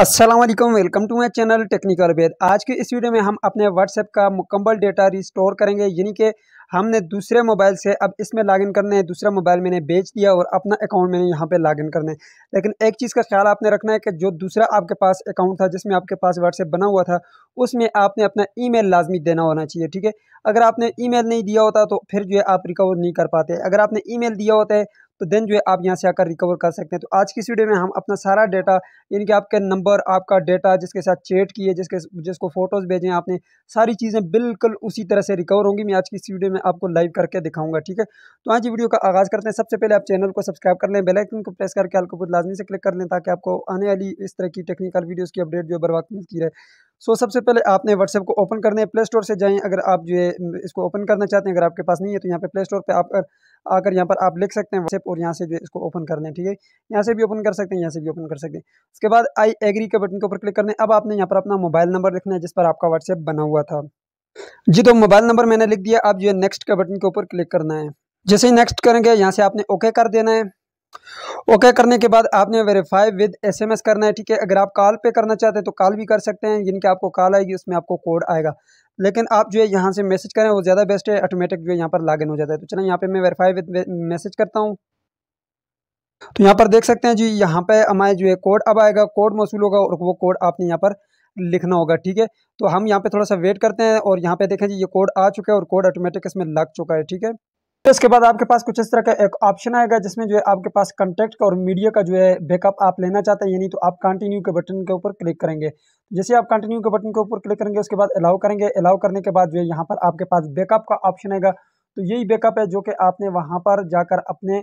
Aslam welcome to my channel technical Ved आज के इस वीडियो में हम अपने व्हाट्सएप का मुकम्मल डेटा रिस्टोर करेंगे यानी कि हमने दूसरे मोबाइल से अब इसमें लॉगिन करने हैं दूसरा मोबाइल मैंने बेच दिया और अपना अकाउंट मैंने यहाँ पे लॉगिन करना है लेकिन एक चीज़ का ख्याल आपने रखना है कि जो दूसरा आपके पास अकाउंट था जिसमें आपके पास व्हाट्सएप बना हुआ था उसमें आपने अपना ईमेल लाजमी देना होना चाहिए ठीक है अगर आपने ईमेल नहीं दिया होता तो फिर जो है आप रिकवर नहीं कर पाते अगर आपने ईमेल दिया होता है तो देन जो है आप यहाँ से आकर रिकवर कर सकते हैं तो आज की इस वीडियो में हम अपना सारा डेटा यानी कि आपके नंबर आपका डेटा जिसके साथ चेट किए जिसके जिसको फ़ोटोज़ भेजें आपने सारी चीज़ें बिल्कुल उसी तरह से रिकवर होंगी मैं आज की इस वीडियो में आपको लाइव करके दिखाऊंगा ठीक है तो आज वीडियो का आगाज़ करते हैं सबसे पहले आप चैनल को सब्सक्राइब कर लें बेलाइकन को प्रेस करके हल्को लाजमी से क्लिक कर लें ताकि आपको आने वाली इस तरह की टेक्निकल वीडियोज़ की अपडेट जो है बर्बाद मिलती रहे सो so, सबसे पहले आपने व्हाट्सएप को ओपन करने है प्ले स्टोर से जाएँ अगर आप जो है इसको ओपन करना चाहते हैं अगर आपके पास नहीं है तो यहाँ पे प्ले स्टोर पर आप आकर यहाँ पर आप लिख सकते हैं व्हाट्सएप और यहाँ से जो है इसको ओपन करना है ठीक है यहाँ से भी ओपन कर सकते हैं यहाँ से भी ओपन कर सकते हैं उसके बाद आई एग्री के बटन के ऊपर क्लिक करने अब आपने यहाँ पर अपना मोबाइल नंबर लिखना है जिस पर आपका व्हाट्सएप बना हुआ था जी तो मोबाइल नंबर मैंने लिख दिया आप जो है नेक्स्ट के बटन के ऊपर क्लिक करना है जैसे ही नेक्स्ट करेंगे यहाँ से आपने ओके कर देना है ओके okay, करने के बाद आपने वेरीफाई विद एसएमएस करना है ठीक है अगर आप कॉल पे करना चाहते हैं तो कॉल भी कर सकते हैं जिनके आपको कॉल आएगी उसमें आपको कोड आएगा लेकिन आप जो है यहाँ से मैसेज करें वो ज़्यादा बेस्ट है ऑटोमेटिक जो है यहाँ पर लॉगिन हो जाता है तो चलो यहाँ पे मैं वेरीफाई विद मैसेज करता हूँ तो यहाँ पर देख सकते हैं जी यहाँ पे हमारे जो है कोड अब आएगा कोड मौसू होगा और वो कोड आपने यहाँ पर लिखना होगा ठीक है तो हम यहाँ पे थोड़ा सा वेट करते हैं और यहाँ पे देखें जी ये कोड आ चुका है और कोड ऑटोमेटिक इसमें लग चुका है ठीक है तो इसके बाद आपके पास कुछ इस तरह का एक ऑप्शन आएगा जिसमें जो है आपके पास कॉन्टेक्ट का और मीडिया का जो है बैकअप आप लेना चाहते हैं यानी तो आप कंटिन्यू के बटन के ऊपर क्लिक करेंगे जैसे आप कंटिन्यू के बटन के ऊपर क्लिक करेंगे उसके बाद अलाउ करेंगे अलाउ करने के बाद जो है यहाँ पर आपके पास बैकअप का ऑप्शन आएगा तो यही बैकअप है जो कि आपने वहाँ पर जाकर अपने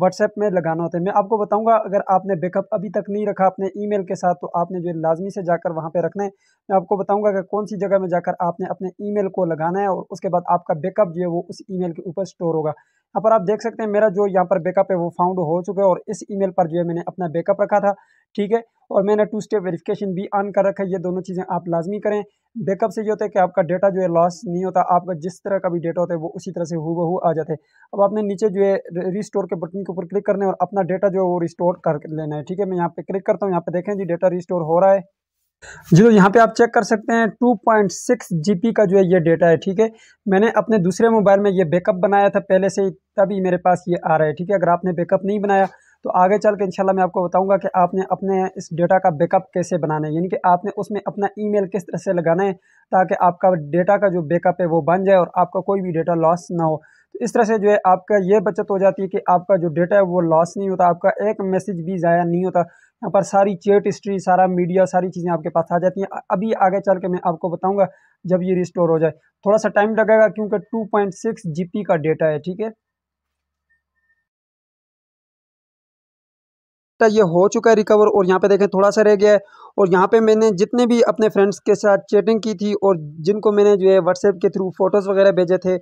व्हाट्सएप में लगाना होता है मैं आपको बताऊंगा अगर आपने बैकअप अभी तक नहीं रखा अपने ईमेल के साथ तो आपने जो लाजमी से जाकर वहाँ पे रखना है मैं आपको बताऊंगा कि कौन सी जगह में जाकर आपने अपने ईमेल को लगाना है और उसके बाद आपका बैकअप जो है वो उस ईमेल के ऊपर स्टोर होगा यहाँ पर आप देख सकते हैं मेरा जो यहाँ पर बैकअप है वो फाउंड हो चुका है और इस ई पर जो है मैंने अपना बैकअप रखा था ठीक है और मैंने टू स्टेप वेरिफिकेशन भी ऑन कर रखा है ये दोनों चीज़ें आप लाजमी करें बैकअप से ये होता है कि आपका डेटा जो है लॉस नहीं होता आपका जिस तरह का भी डेटा होता है वो उसी तरह से हु बहू आ जाता है अब आपने नीचे जो है रिस्टोर के बटन के ऊपर क्लिक करना है और अपना डेटा जो है वो रिस्टोर कर लेना है ठीक है मैं यहाँ पे क्लिक करता हूँ यहाँ पे देखें जी डेटा रिस्टोर हो रहा है जी तो यहाँ पे आप चेक कर सकते हैं 2.6 पी का जो है ये डेटा है ठीक है मैंने अपने दूसरे मोबाइल में ये बैकअप बनाया था पहले से तभी मेरे पास ये आ रहा है ठीक है अगर आपने बैकअप नहीं बनाया तो आगे चल के इंशाल्लाह मैं आपको बताऊंगा कि आपने अपने इस डेटा का बैकअप कैसे बनाना है यानी कि आपने उसमें अपना ईमेल किस तरह से लगाना है ताकि आपका डेटा का जो बैकअप है वो बन जाए और आपका कोई भी डेटा लॉस ना हो तो इस तरह से जो है आपका ये बचत हो जाती है कि आपका जो डेटा है वो लॉस नहीं होता आपका एक मैसेज भी ज़ाया नहीं होता यहाँ पर सारी चेट हिस्ट्री सारा मीडिया सारी चीज़ें आपके पास आ जाती हैं अभी आगे चल के मैं आपको बताऊँगा जब ये रिस्टोर हो जाए थोड़ा सा टाइम लगेगा क्योंकि two point six G P का डेटा है ठीक है एक्स्ट्रा ये हो चुका है रिकवर और यहाँ पे देखें थोड़ा सा रह गया है और यहाँ पे मैंने जितने भी अपने फ्रेंड्स के साथ चैटिंग की थी और जिनको मैंने जो है व्हाट्सएप के थ्रू फ़ोटोज़ वगैरह भेजे थे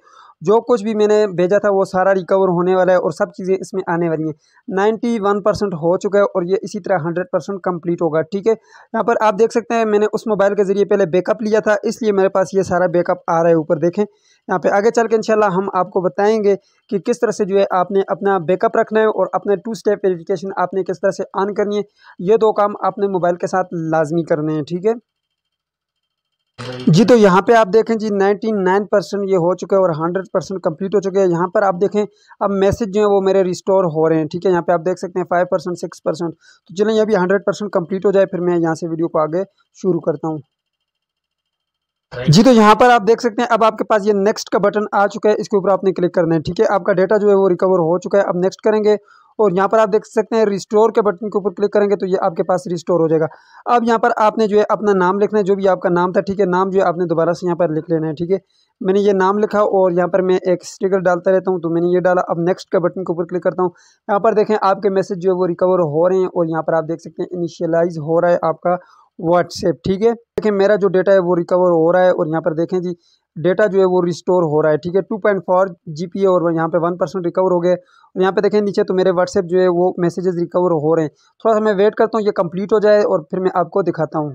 जो कुछ भी मैंने भेजा था वो सारा रिकवर होने वाला है और सब चीज़ें इसमें आने वाली हैं नाइन्टी वन परसेंट हो चुका है और ये इसी तरह हंड्रेड परसेंट कम्प्लीट होगा ठीक है यहाँ पर आप देख सकते हैं मैंने उस मोबाइल के ज़रिए पहले बैकअप लिया था इसलिए मेरे पास ये सारा बैकअप आ रहा है ऊपर देखें यहाँ पर आगे चल के इनशाला हम आपको बताएँगे कि किस तरह से जो है आपने अपना बैकअप रखना है और अपने टू स्टेप वेरीफिकेशन आपने किस तरह से ऑन करनी है ये दो काम आपने मोबाइल के साथ लाजमी करने हैं ठीक है जी तो यहाँ पे आप देखें जी 99 परसेंट ये हो चुका है और 100 परसेंट कम्प्लीट हो चुके हैं यहाँ पर आप देखें अब मैसेज जो है वो मेरे रिस्टोर हो रहे हैं ठीक है यहाँ पे आप देख सकते हैं 5 परसेंट सिक्स परसेंट तो चलें ये भी 100 परसेंट कम्प्लीट हो जाए फिर मैं यहाँ से वीडियो को आगे शुरू करता हूँ जी तो यहाँ पर आप देख सकते हैं अब आपके पास ये नेक्स्ट का बटन आ चुका है इसके ऊपर आपने क्लिक करना है ठीक है आपका डेटा जो है वो रिकवर हो चुका है अब नेक्स्ट करेंगे और यहाँ पर आप देख सकते हैं रिस्टोर के बटन के ऊपर क्लिक करेंगे तो ये आपके पास रिस्टोर हो जाएगा अब यहाँ पर आपने जो है अपना नाम लिखना है जो भी आपका नाम था ठीक है नाम जो है आपने दोबारा से यहाँ पर लिख लेना है ठीक है मैंने ये नाम लिखा और यहाँ पर मैं एक स्टिकर डालता रहता हूँ तो मैंने ये डाला अब नेक्स्ट के बटन के ऊपर क्लिक करता हूँ यहाँ पर देखें आपके मैसेज जो है वो रिकवर हो रहे हैं और यहाँ पर आप देख सकते हैं इनिशियलाइज हो रहा है आपका व्हाट्सएप ठीक है देखें मेरा जो डेटा है वो रिकवर हो रहा है और यहाँ पर देखें जी डेटा जो है वो रिस्टोर हो रहा है ठीक है two point four G P और यहाँ पे वन परसेंट रिकवर हो गए और यहाँ पे देखें नीचे तो मेरे व्हाट्सएप जो है वो मैसेजेस रिकवर हो रहे हैं थोड़ा सा मैं वेट करता हूँ ये कंप्लीट हो जाए और फिर मैं आपको दिखाता हूँ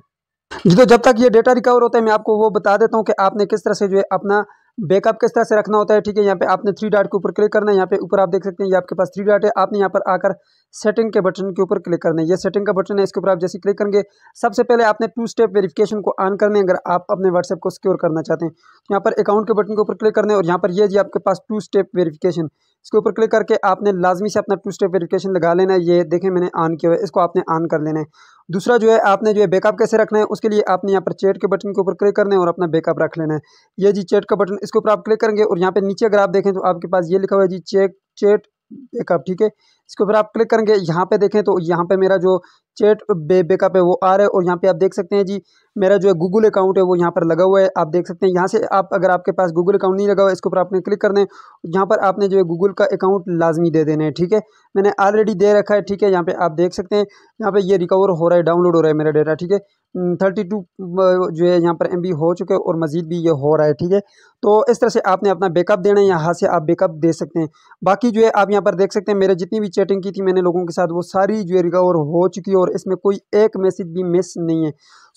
जी तो जब तक ये डेटा रिकवर होता है मैं आपको वो बता देता हूँ कि आपने किस तरह से जो है अपना बैकअप किस तरह से रखना होता है ठीक है यहाँ पे आपने थ्री डॉट के ऊपर क्लिक करना है यहाँ पे ऊपर आप देख सकते हैं ये आपके पास थ्री डॉट है आपने यहाँ पर आकर सेटिंग के बटन के ऊपर क्लिक करना है ये सेटिंग का बटन है इसके ऊपर आप जैसे क्लिक करेंगे सबसे पहले आपने टू स्टेप वेरिफिकेशन को ऑन करना है अगर आप अपने व्हाट्सएप को सिक्योर करना चाहते हैं तो यहाँ पर अकाउंट के बटन के ऊपर क्लिक करना है और यहाँ पर ये जी आपके पास टू स्टेप वेरीफिकेशन इसके ऊपर क्लिक करके आपने लाजमी से अपना टू स्टेप वेरीफिकेशन लगा लेना है ये देखें मैंने ऑन किया हुआ है इसको आपने ऑन कर लेना है दूसरा जो है आपने जो है बैकअप कैसे रखना है उसके लिए आपने यहाँ पर चैट के बटन के ऊपर क्लिक करना है और अपना बैकअप रख लेना है ये जी चैट का बटन इसके ऊपर आप क्लिक करेंगे और यहाँ पर नीचे अगर आप देखें तो आपके पास ये लिखा हुआ है जी चेक चैट बैकअप ठीक है इसके ऊपर आप क्लिक करेंगे यहाँ पे देखें तो यहाँ पे मेरा जो चैट बे बैकअप है वो आ रहा है और यहाँ पे आप देख सकते हैं जी मेरा जो है गूगल अकाउंट है वो यहाँ पर लगा हुआ है आप देख सकते हैं यहाँ से आप अगर आपके पास गूगल अकाउंट नहीं लगा हुआ है इसके ऊपर आपने क्लिक कर दें यहाँ पर आपने जो है गूगल का अकाउंट लाजमी दे देना है ठीक है मैंने ऑलरेडी दे रखा है ठीक है यहाँ पर आप देख सकते हैं यहाँ पर ये रिकवर हो रहा है डाउनलोड हो रहा है मेरा डेटा ठीक है हम्म, थर्टी टू जो है यहाँ पर एम हो चुके और मज़ीद भी ये हो रहा है ठीक है तो इस तरह से आपने अपना बैकअप देना है यहाँ से आप बैकअप दे सकते हैं बाकी जो है आप यहाँ पर देख सकते हैं मेरे जितनी भी चैटिंग की थी मैंने लोगों के साथ वो सारी जो है रिकवर हो चुकी है और इसमें कोई एक मैसेज भी मिस नहीं है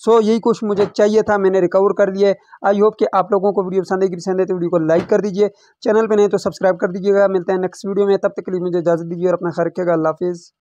सो यही कुछ मुझे चाहिए था मैंने रिकवर कर दिया आई होप कि आप लोगों को वीडियो पसंद आएगी पसंद है तो वीडियो को लाइक कर दीजिए चैनल पर नहीं तो सब्सक्राइब कर दीजिएगा मिलते हैं नेक्स्ट वीडियो में तब तक के लिए मुझे इजाज़त दीजिए और अपना खैर रखिएगा अल्लाह हाफिज़